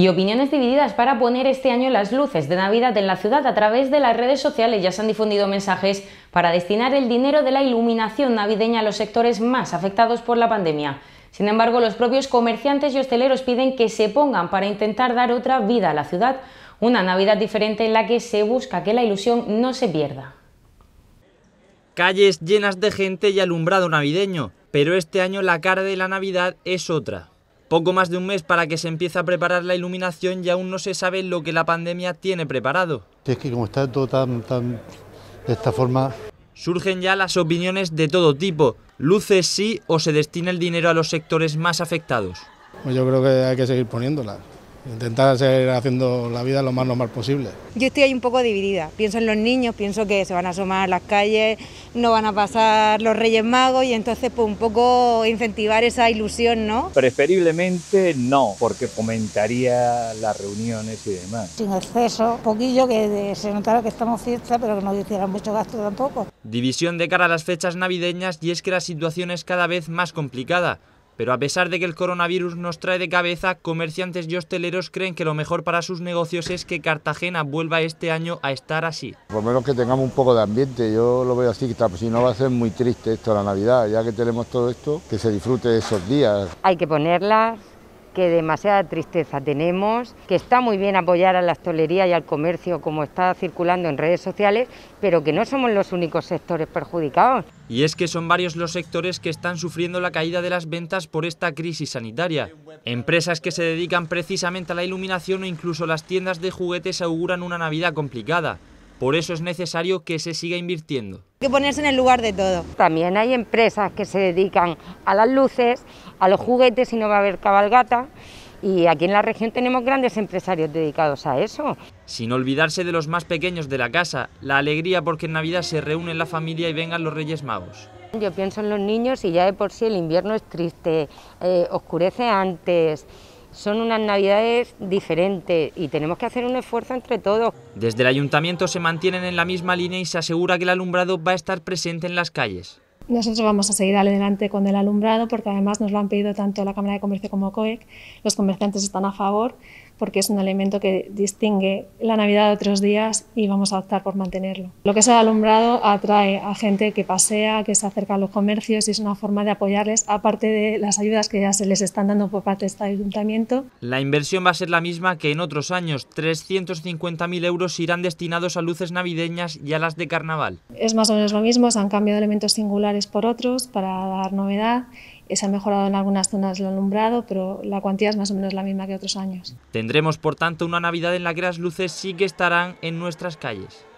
Y opiniones divididas para poner este año las luces de Navidad en la ciudad a través de las redes sociales. Ya se han difundido mensajes para destinar el dinero de la iluminación navideña a los sectores más afectados por la pandemia. Sin embargo, los propios comerciantes y hosteleros piden que se pongan para intentar dar otra vida a la ciudad, una Navidad diferente en la que se busca que la ilusión no se pierda. Calles llenas de gente y alumbrado navideño, pero este año la cara de la Navidad es otra. Poco más de un mes para que se empiece a preparar la iluminación y aún no se sabe lo que la pandemia tiene preparado. Es que como está todo tan, de esta forma... Surgen ya las opiniones de todo tipo. Luces sí o se destina el dinero a los sectores más afectados. Pues yo creo que hay que seguir poniéndola intentar hacer haciendo la vida lo más normal posible. Yo estoy ahí un poco dividida, pienso en los niños, pienso que se van a asomar a las calles, no van a pasar los Reyes Magos y entonces pues un poco incentivar esa ilusión, ¿no? Preferiblemente no, porque fomentaría las reuniones y demás. Sin exceso, poquillo que se notara que estamos fiesta, pero que no hicieran mucho gasto tampoco. División de cara a las fechas navideñas y es que la situación es cada vez más complicada. Pero a pesar de que el coronavirus nos trae de cabeza, comerciantes y hosteleros creen que lo mejor para sus negocios es que Cartagena vuelva este año a estar así. Por lo menos que tengamos un poco de ambiente, yo lo veo así, que pues, si no va a ser muy triste esto la Navidad, ya que tenemos todo esto, que se disfrute esos días. Hay que ponerlas que demasiada tristeza tenemos, que está muy bien apoyar a la hostelería y al comercio como está circulando en redes sociales, pero que no somos los únicos sectores perjudicados. Y es que son varios los sectores que están sufriendo la caída de las ventas por esta crisis sanitaria. Empresas que se dedican precisamente a la iluminación o incluso las tiendas de juguetes auguran una Navidad complicada. Por eso es necesario que se siga invirtiendo que ponerse en el lugar de todo. También hay empresas que se dedican a las luces, a los juguetes y no va a haber cabalgata. Y aquí en la región tenemos grandes empresarios dedicados a eso. Sin olvidarse de los más pequeños de la casa, la alegría porque en Navidad se reúne la familia y vengan los Reyes Magos. Yo pienso en los niños y ya de por sí el invierno es triste, eh, oscurece antes, son unas navidades diferentes y tenemos que hacer un esfuerzo entre todos. Desde el ayuntamiento se mantienen en la misma línea y se asegura que el alumbrado va a estar presente en las calles. Nosotros vamos a seguir adelante con el alumbrado porque además nos lo han pedido tanto la Cámara de Comercio como COEC. Los comerciantes están a favor porque es un elemento que distingue la Navidad de otros días y vamos a optar por mantenerlo. Lo que es el alumbrado atrae a gente que pasea, que se acerca a los comercios y es una forma de apoyarles, aparte de las ayudas que ya se les están dando por parte de este ayuntamiento. La inversión va a ser la misma que en otros años, 350.000 euros irán destinados a luces navideñas y a las de carnaval. Es más o menos lo mismo, se han cambiado elementos singulares por otros para dar novedad se ha mejorado en algunas zonas lo alumbrado, pero la cuantía es más o menos la misma que otros años. Tendremos, por tanto, una Navidad en la que las luces sí que estarán en nuestras calles.